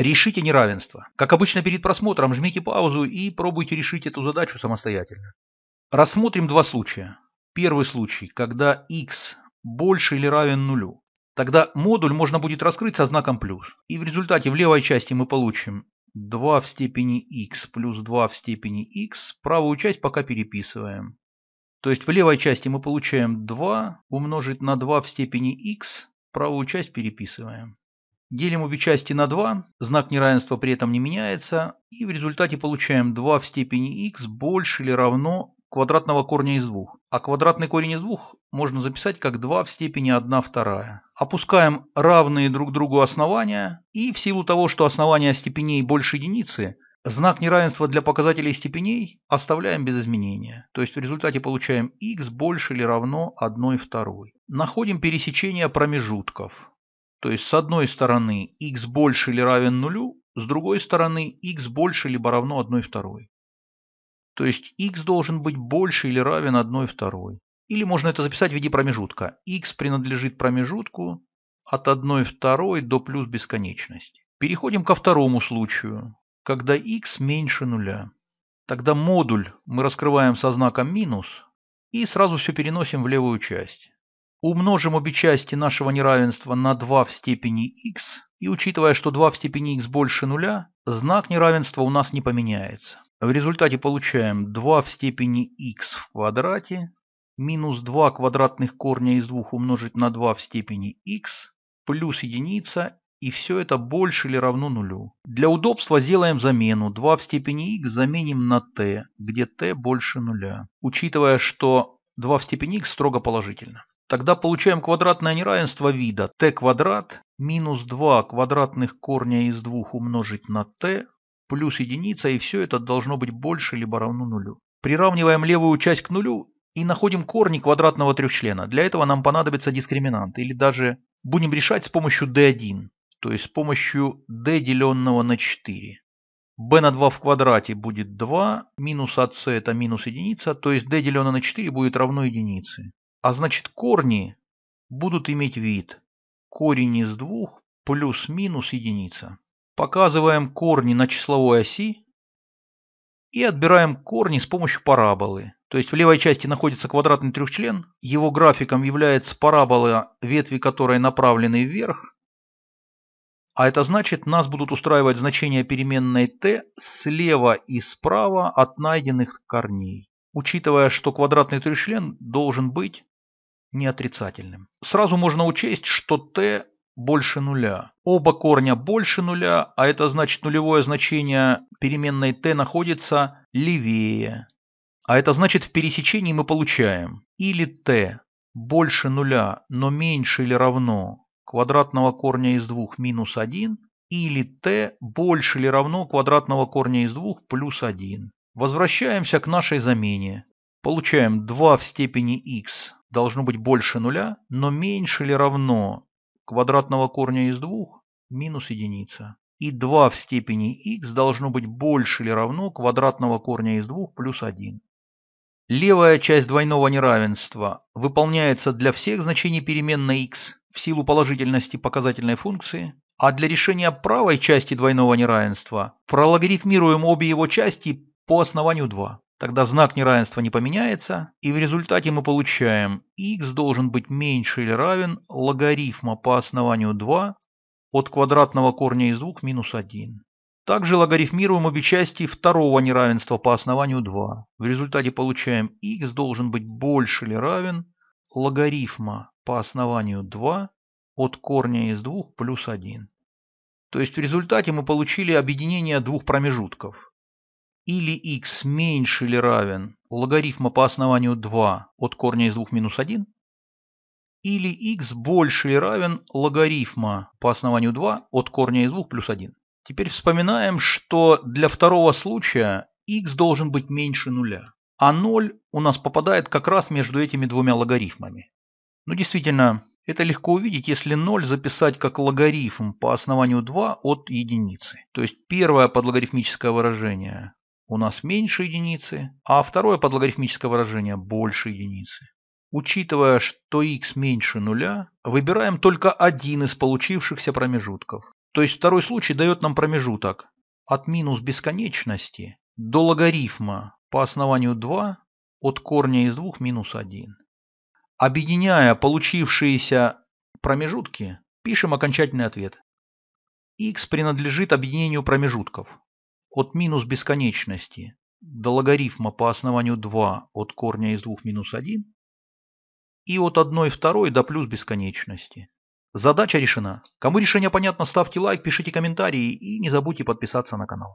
Решите неравенство. Как обычно перед просмотром, жмите паузу и пробуйте решить эту задачу самостоятельно. Рассмотрим два случая. Первый случай, когда x больше или равен нулю. Тогда модуль можно будет раскрыть со знаком плюс. И в результате в левой части мы получим 2 в степени x плюс 2 в степени x. Правую часть пока переписываем. То есть в левой части мы получаем 2 умножить на 2 в степени x. Правую часть переписываем. Делим обе части на 2, знак неравенства при этом не меняется, и в результате получаем 2 в степени x больше или равно квадратного корня из 2. А квадратный корень из 2 можно записать как 2 в степени 1 вторая. Опускаем равные друг другу основания, и в силу того, что основания степеней больше единицы, знак неравенства для показателей степеней оставляем без изменения. То есть в результате получаем x больше или равно 1 второй. Находим пересечение промежутков. То есть с одной стороны x больше или равен нулю, с другой стороны x больше либо равно 1 второй. То есть x должен быть больше или равен 1 второй. Или можно это записать в виде промежутка. x принадлежит промежутку от 1 второй до плюс бесконечности. Переходим ко второму случаю, когда x меньше нуля. Тогда модуль мы раскрываем со знаком минус и сразу все переносим в левую часть. Умножим обе части нашего неравенства на 2 в степени x, и учитывая, что 2 в степени x больше нуля, знак неравенства у нас не поменяется. В результате получаем 2 в степени x в квадрате минус 2 квадратных корня из 2 умножить на 2 в степени x плюс единица и все это больше или равно нулю. Для удобства сделаем замену. 2 в степени x заменим на t, где t больше нуля. Учитывая, что 2 в степени x строго положительно. Тогда получаем квадратное неравенство вида t квадрат минус 2 квадратных корня из 2 умножить на t плюс единица, и все это должно быть больше либо равно нулю. Приравниваем левую часть к нулю и находим корни квадратного трехчлена. Для этого нам понадобится дискриминант, или даже будем решать с помощью d1, то есть с помощью d деленного на 4 b на 2 в квадрате будет 2, минус ac а это минус единица, то есть d деленное на 4 будет равно единице. А значит корни будут иметь вид. Корень из двух плюс-минус единица. Показываем корни на числовой оси и отбираем корни с помощью параболы. То есть в левой части находится квадратный трехчлен, его графиком является парабола, ветви которой направлены вверх. А это значит, нас будут устраивать значения переменной t слева и справа от найденных корней. Учитывая, что квадратный трехчлен должен быть не отрицательным. Сразу можно учесть, что t больше нуля. Оба корня больше нуля, а это значит нулевое значение переменной t находится левее. А это значит в пересечении мы получаем или t больше нуля, но меньше или равно квадратного корня из 2 минус 1, или t больше или равно квадратного корня из 2 плюс 1. Возвращаемся к нашей замене. Получаем 2 в степени x должно быть больше нуля, но меньше или равно квадратного корня из 2 минус единица. И 2 в степени x должно быть больше или равно квадратного корня из 2 плюс 1. Левая часть двойного неравенства выполняется для всех значений переменной x в силу положительности показательной функции, а для решения правой части двойного неравенства прологарифмируем обе его части по основанию 2. Тогда знак неравенства не поменяется, и в результате мы получаем x должен быть меньше или равен логарифма по основанию 2 от квадратного корня из 2 минус 1. Также логарифмируем обе части второго неравенства по основанию 2. В результате получаем x должен быть больше или равен логарифма по основанию 2 от корня из 2 плюс 1. То есть в результате мы получили объединение двух промежутков или x меньше или равен логарифма по основанию 2 от корня из 2 минус 1, или x больше или равен логарифма по основанию 2 от корня из 2 плюс 1. Теперь вспоминаем, что для второго случая x должен быть меньше нуля, а 0 у нас попадает как раз между этими двумя логарифмами. Ну действительно, это легко увидеть, если 0 записать как логарифм по основанию 2 от единицы. То есть первое подлогарифмическое выражение у нас меньше единицы, а второе подлогарифмическое выражение больше единицы. Учитывая, что x меньше нуля, выбираем только один из получившихся промежутков. То есть второй случай дает нам промежуток от минус бесконечности до логарифма по основанию 2 от корня из 2 минус 1. Объединяя получившиеся промежутки, пишем окончательный ответ. x принадлежит объединению промежутков от минус бесконечности до логарифма по основанию 2 от корня из 2 минус 1 и от 1 второй до плюс бесконечности. Задача решена. Кому решение понятно, ставьте лайк, пишите комментарии и не забудьте подписаться на канал.